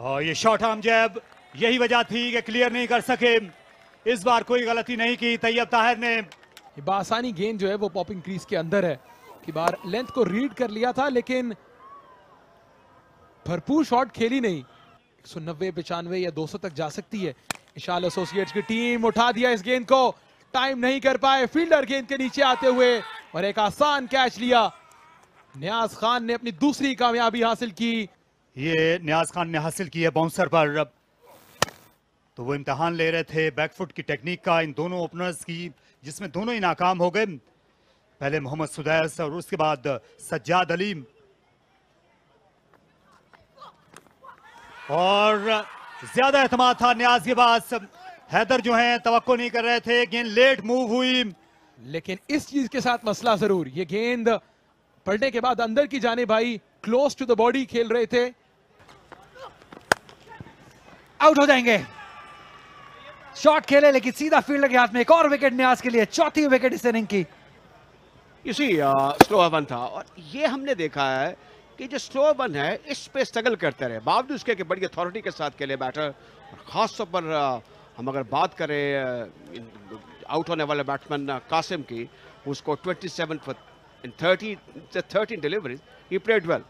और ये short arm जैब यही वजह थी कि क्लियर नहीं कर सके इस बार कोई गलती नहीं की तैयब ताहिर ने बासानी गेंद जो है वो पॉपिंग क्रीज के अंदर है कि बार लेंथ को रीड कर लिया था लेकिन भरपूर शॉट खेली नहीं एक सौ नब्बे पचानवे या दो सौ तक जा सकती है इशाल एसोसिएट्स की टीम उठा दिया इस गेंद को टाइम नहीं कर पाए फील्डर गेंद के नीचे आते हुए और एक आसान कैच लिया न्याज खान ने अपनी दूसरी कामयाबी हासिल की ये न्याज खान ने हासिल की है बाउंसर पर तो वो इम्तहान ले रहे थे बैकफुट की टेक्निक का इन दोनों ओपनर्स की जिसमें दोनों ही नाकाम हो गए पहले मोहम्मद सुदैस और उसके बाद सज्जाद अलीम और ज्यादा अहतमाद था न्याज के पास हैदर जो है तो नहीं कर रहे थे गेंद लेट मूव हुई लेकिन इस चीज के साथ मसला जरूर ये गेंद पढ़ने के बाद अंदर की जाने भाई क्लोज टू द बॉडी खेल रहे थे आउट हो जाएंगे शॉट खेले लेकिन सीधा फील्डर के हाथ में एक और विकेट न्यास के लिए चौथी विकेट इस इनिंग की इसी स्लो वन था और ये हमने देखा है कि जो स्लो वन है इस पे स्ट्रगल करते रहे बावजूद उसके कि बड़ी अथॉरिटी के साथ खेले बैटर और खास तौर पर uh, हम अगर बात करें आउट uh, होने वाले बैट्समैन uh, कासिम की उसको 27 seven in 30 13 deliveries he played well